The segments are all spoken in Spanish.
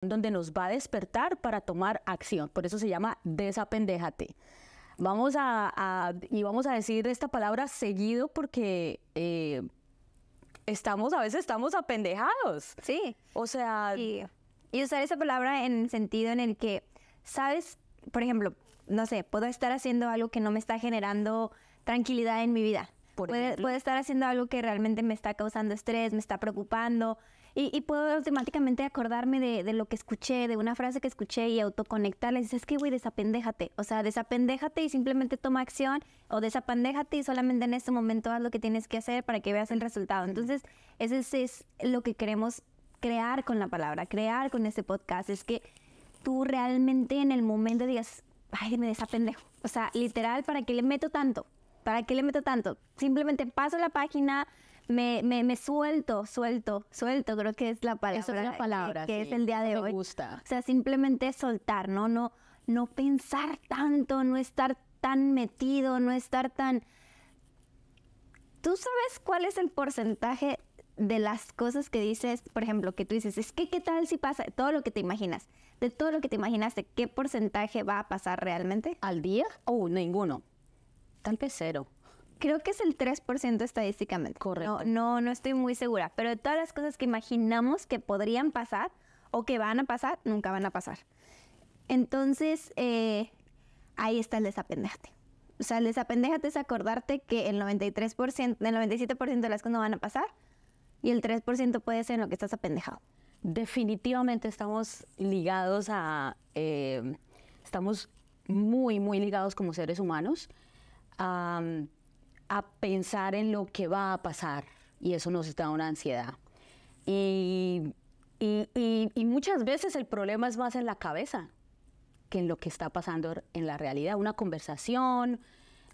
donde nos va a despertar para tomar acción. Por eso se llama desapendéjate. Vamos a, y vamos a decir esta palabra seguido porque eh, estamos, a veces estamos apendejados. Sí. O sea... Y, usar esa palabra en el sentido en el que, ¿sabes? Por ejemplo, no sé, puedo estar haciendo algo que no me está generando tranquilidad en mi vida. Puede puedo, estar haciendo algo que realmente me está causando estrés, me está preocupando, y, puedo automáticamente acordarme de, de, lo que escuché, de una frase que escuché y autoconectarles. Es que, güey, desapendéjate. O sea, desapendéjate y simplemente toma acción o desapendéjate y solamente en este momento haz lo que tienes que hacer para que veas el resultado. Entonces, ese es, es lo que queremos crear con la palabra, crear con este podcast. Es que tú realmente en el momento digas, ay, me desapendejo. O sea, literal, ¿para qué le meto tanto? ¿Para qué le meto tanto? Simplemente paso la página, me, me, suelto, suelto, suelto, creo que es la palabra. es la palabra. Que, es el día de hoy. Me gusta. O sea, simplemente soltar, ¿no? No, no pensar tanto, no estar tan metido, no estar tan... ¿Tú sabes cuál es el porcentaje de las cosas que dices, por ejemplo, que tú dices, es que qué tal si pasa todo lo que te imaginas? De todo lo que te imaginaste, ¿qué porcentaje va a pasar realmente? ¿Al día? Oh, ninguno. Tal vez cero creo que es el 3% estadísticamente. Correcto. No, no, no estoy muy segura, pero de todas las cosas que imaginamos que podrían pasar o que van a pasar, nunca van a pasar. Entonces, eh, ahí está el desapendejate. O sea, el desapendejate es acordarte que el 93%, el 97% de las cosas no van a pasar y el 3% puede ser en lo que estás apendejado. Definitivamente estamos ligados a, eh, estamos muy, muy ligados como seres humanos a pensar en lo que va a pasar y eso nos da una ansiedad. Y, y, muchas veces el problema es más en la cabeza que en lo que está pasando en la realidad. Una conversación,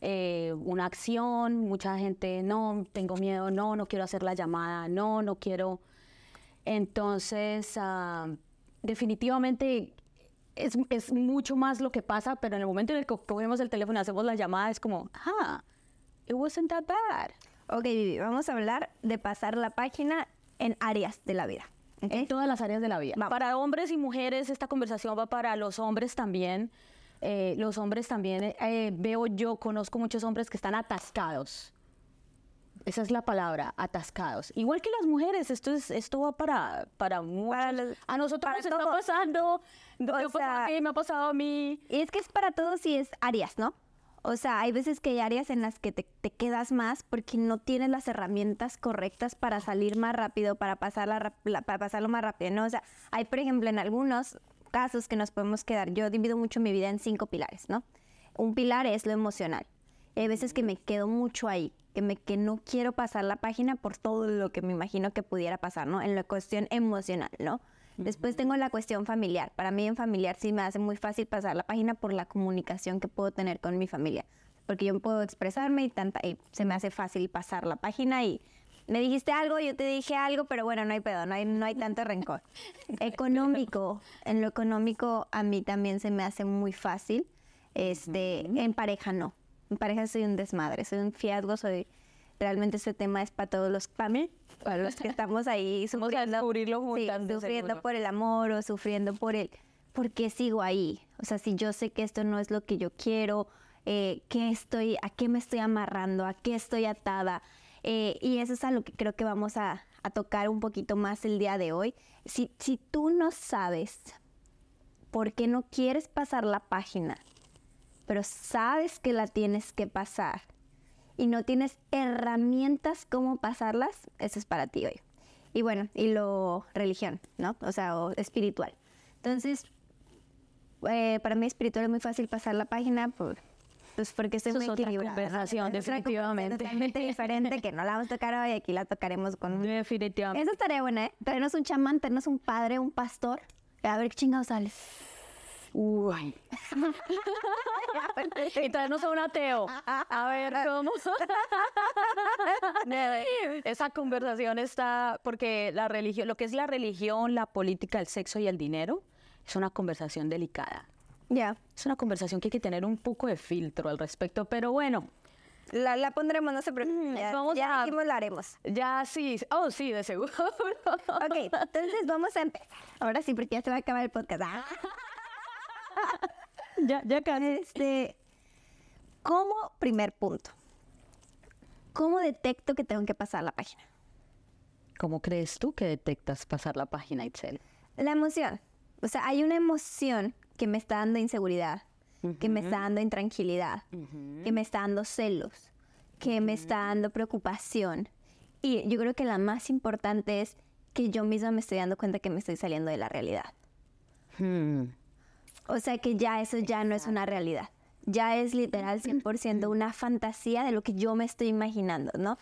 eh, una acción, mucha gente, no, tengo miedo, no, no quiero hacer la llamada, no, no quiero. Entonces, ah, definitivamente es, mucho más lo que pasa, pero en el momento en el que cogemos el teléfono, hacemos la llamada, es como, ah, it wasn't that bad. Ok, Vivi, vamos a hablar de pasar la página en áreas de la vida. En todas las áreas de la vida. Para hombres y mujeres, esta conversación va para los hombres también. Eh, los hombres también, eh, veo yo, conozco muchos hombres que están atascados. Esa es la palabra, atascados. Igual que las mujeres, esto es esto va para para, a nosotros nos está pasando. O pues, me ha pasado a mí. Y Es que es para todos y es áreas, ¿no? O sea, hay veces que hay áreas en las que te, quedas más porque no tienes las herramientas correctas para salir más rápido, para, pasar para pasarlo más rápido, ¿no? O sea, hay, por ejemplo, en algunos casos que nos podemos quedar. Yo divido mucho mi vida en cinco pilares, ¿no? Un pilar es lo emocional. Hay veces que me quedo mucho ahí, que, que no quiero pasar la página por todo lo que me imagino que pudiera pasar, ¿no? En la cuestión emocional, ¿no? Después tengo la cuestión familiar. Para mí en familiar sí me hace muy fácil pasar la página por la comunicación que puedo tener con mi familia. Porque yo puedo expresarme y, tanta, se me hace fácil pasar la página y me dijiste algo, yo te dije algo, pero bueno, no hay pedo, no hay, no hay tanto rencor. económico, en lo económico a mí también se me hace muy fácil. Este, en pareja no. En pareja soy un desmadre, soy un fiasco, soy realmente este tema es para todos los mí, para los que estamos ahí sufriendo, sufriendo por el amor o sufriendo por el por qué sigo ahí. O sea, si yo sé que esto no es lo que yo quiero, eh, estoy, ¿a qué me estoy amarrando? ¿A qué estoy atada? Eh, y eso es algo lo que creo que vamos a, tocar un poquito más el día de hoy. Si, si tú no sabes por qué no quieres pasar la página, pero sabes que la tienes que pasar, y no tienes herramientas cómo pasarlas, eso es para ti hoy. Y bueno, y lo religión, ¿no? O sea, o espiritual. Entonces, eh, para mí espiritual es muy fácil pasar la página pues porque estoy muy es Otra conversación, definitivamente. Es totalmente diferente que no la vamos a tocar hoy, aquí la tocaremos con... Definitivamente. Eso estaría buena, ¿eh? Traernos un chamán, traernos un padre, un pastor. A ver qué chingados sales. Uy. y traernos a un ateo. A ver cómo. Esa conversación está. Porque la religión, lo que es la religión, la política, el sexo y el dinero, es una conversación delicada. Ya. Es una conversación que hay que tener un poco de filtro al respecto, pero bueno. La, pondremos, no sé, pero mm, Ya, vamos ya la haremos. Ya sí. Oh, sí, de seguro. ok, entonces vamos a empezar. Ahora sí, porque ya se va a acabar el podcast. Ah ya, ya casi. Este, ¿Cómo, primer punto, cómo detecto que tengo que pasar la página? ¿Cómo crees tú que detectas pasar la página, Itzel? La emoción. O sea, hay una emoción que me está dando inseguridad, que me está dando intranquilidad, que me está dando celos, que me está dando preocupación. Y yo creo que la más importante es que yo misma me estoy dando cuenta que me estoy saliendo de la realidad. Hmm. O sea que ya eso ya no es una realidad. Ya es literal 100% una fantasía de lo que yo me estoy imaginando, ¿no?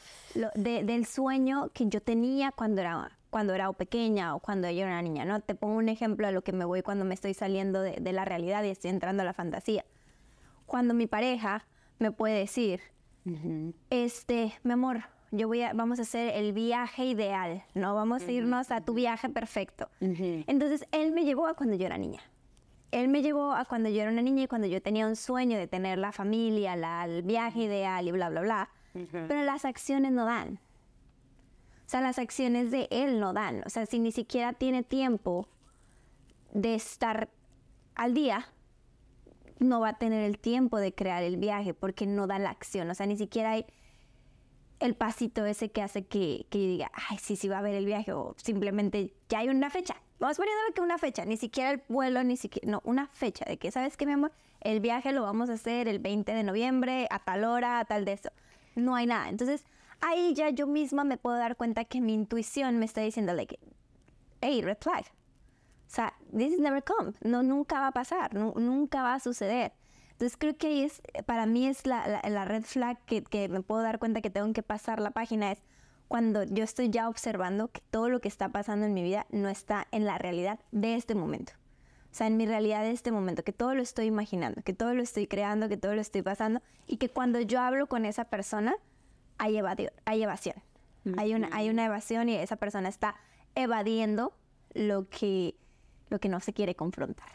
del sueño que yo tenía cuando era, cuando era pequeña o cuando yo era niña, ¿no? Te pongo un ejemplo de lo que me voy cuando me estoy saliendo de, la realidad y estoy entrando a la fantasía. Cuando mi pareja me puede decir, este, mi amor, yo voy a, vamos a hacer el viaje ideal, ¿no? Vamos a irnos a tu viaje perfecto. Entonces, él me llevó a cuando yo era niña él me llevó a cuando yo era una niña y cuando yo tenía un sueño de tener la familia, el viaje ideal y bla, bla, bla. Pero las acciones no dan. O sea, las acciones de él no dan. O sea, si ni siquiera tiene tiempo de estar al día, no va a tener el tiempo de crear el viaje porque no da la acción. O sea, ni siquiera hay el pasito ese que hace que, que diga, ay, sí, sí va a haber el viaje o simplemente ya hay una fecha. Vamos lo que una fecha, ni siquiera el vuelo, ni siquiera, no, una fecha de que, ¿sabes qué, mi amor? El viaje lo vamos a hacer el 20 de noviembre, a tal hora, a tal de eso. No hay nada. Entonces, ahí ya yo misma me puedo dar cuenta que mi intuición me está diciendo, like, hey, red flag. O sea, this is never come. No, nunca va a pasar, nunca va a suceder. Entonces creo que ahí es, para mí es la, red flag que, que, me puedo dar cuenta que tengo que pasar la página, es, cuando yo estoy ya observando que todo lo que está pasando en mi vida no está en la realidad de este momento. O sea, en mi realidad de este momento, que todo lo estoy imaginando, que todo lo estoy creando, que todo lo estoy pasando y que cuando yo hablo con esa persona hay, hay evasión. Mm. Hay una, hay una evasión y esa persona está evadiendo lo que, lo que no se quiere confrontar.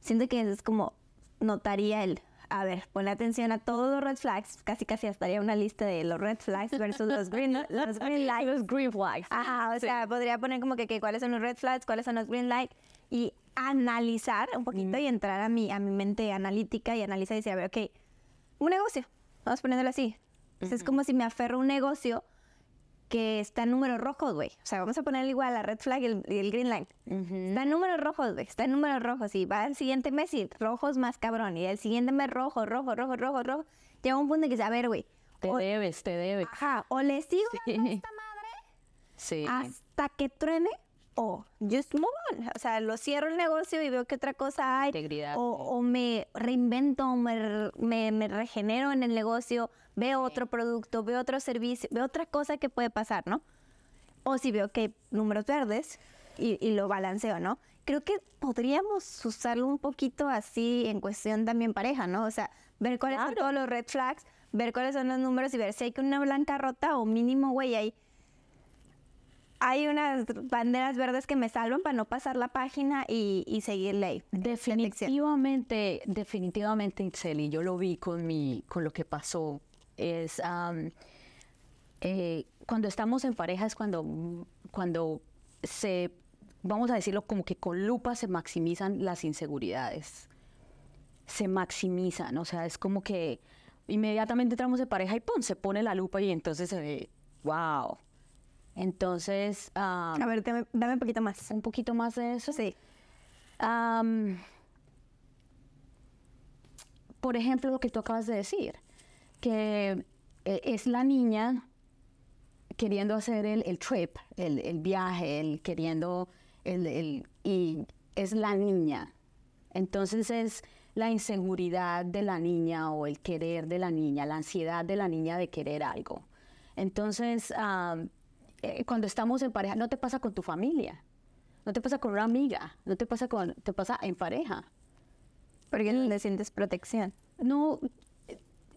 Siento que es como notaría el, a ver, ponle atención a todos los red flags, casi casi estaría una lista de los red flags versus los green, los green lights. Los green flags. Ajá, o sea, podría poner como que, cuáles son los red flags, cuáles son los green lights y analizar un poquito y entrar a mi, a mi mente analítica y analizar y decir, a ver, ok, un negocio, vamos poniéndolo así. es como si me aferro a un negocio que está en números rojos, güey. O sea, vamos a ponerle igual la red flag y el, green line. Está en números rojos, güey. Está en números rojos. Y va al siguiente mes y rojos más cabrón. Y el siguiente mes rojo, rojo, rojo, rojo, rojo. Llega un punto que dice, a ver, güey. Te debes, te debes. Ajá. O le sigo sí. esta madre sí. hasta que truene o just move on. O sea, lo cierro el negocio y veo que otra cosa hay. O, o me reinvento, me, me, regenero en el negocio, veo otro producto, veo otro servicio, veo otra cosa que puede pasar, ¿no? O si veo que hay números verdes y, y lo balanceo, ¿no? Creo que podríamos usarlo un poquito así en cuestión también pareja, ¿no? O sea, ver cuáles son todos los red flags, ver cuáles son los números y ver si hay que una blanca rota o mínimo, güey, ahí hay unas banderas verdes que me salvan para no pasar la página y, seguir ley. Definitivamente, definitivamente, y yo lo vi con, mi, con lo que pasó. Es eh, cuando estamos en pareja es cuando, mm, cuando se, vamos a decirlo como que con lupa se maximizan las inseguridades. Se maximizan, o sea, es como que inmediatamente entramos de pareja y ¡pum! se pone la lupa y entonces se ve, wow, entonces... Ah, a ver, dame, un poquito más. Un poquito más de eso. Sí. por ejemplo, lo que tú acabas de decir, que eh, es la niña queriendo hacer el, trip, el, viaje, el queriendo, el, y es la niña. Entonces es la inseguridad de la niña o el querer de la niña, la ansiedad de la niña de querer algo. Entonces, eh, cuando estamos en pareja, no te pasa con tu familia, no te pasa con una amiga, no te pasa con, te pasa en pareja. Porque no le sientes protección. No,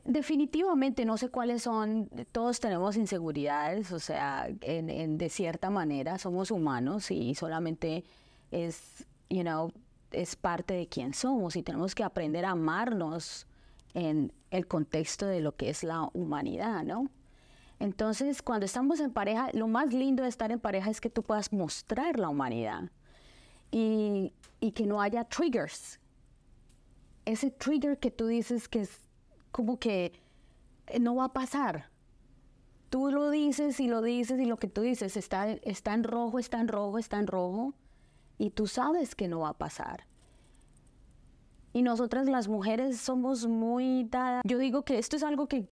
definitivamente no sé cuáles son, todos tenemos inseguridades, o sea, en, de cierta manera somos humanos y solamente es, you know, es parte de quién somos y tenemos que aprender a amarnos en el contexto de lo que es la humanidad, ¿no? Entonces, cuando estamos en pareja, lo más lindo de estar en pareja es que tú puedas mostrar la humanidad y, que no haya triggers. Ese trigger que tú dices que es como que eh, no va a pasar. Tú lo dices y lo dices y lo que tú dices está, está en rojo, está en rojo, está en rojo y tú sabes que no va a pasar. Y nosotras las mujeres somos muy Yo digo que esto es algo que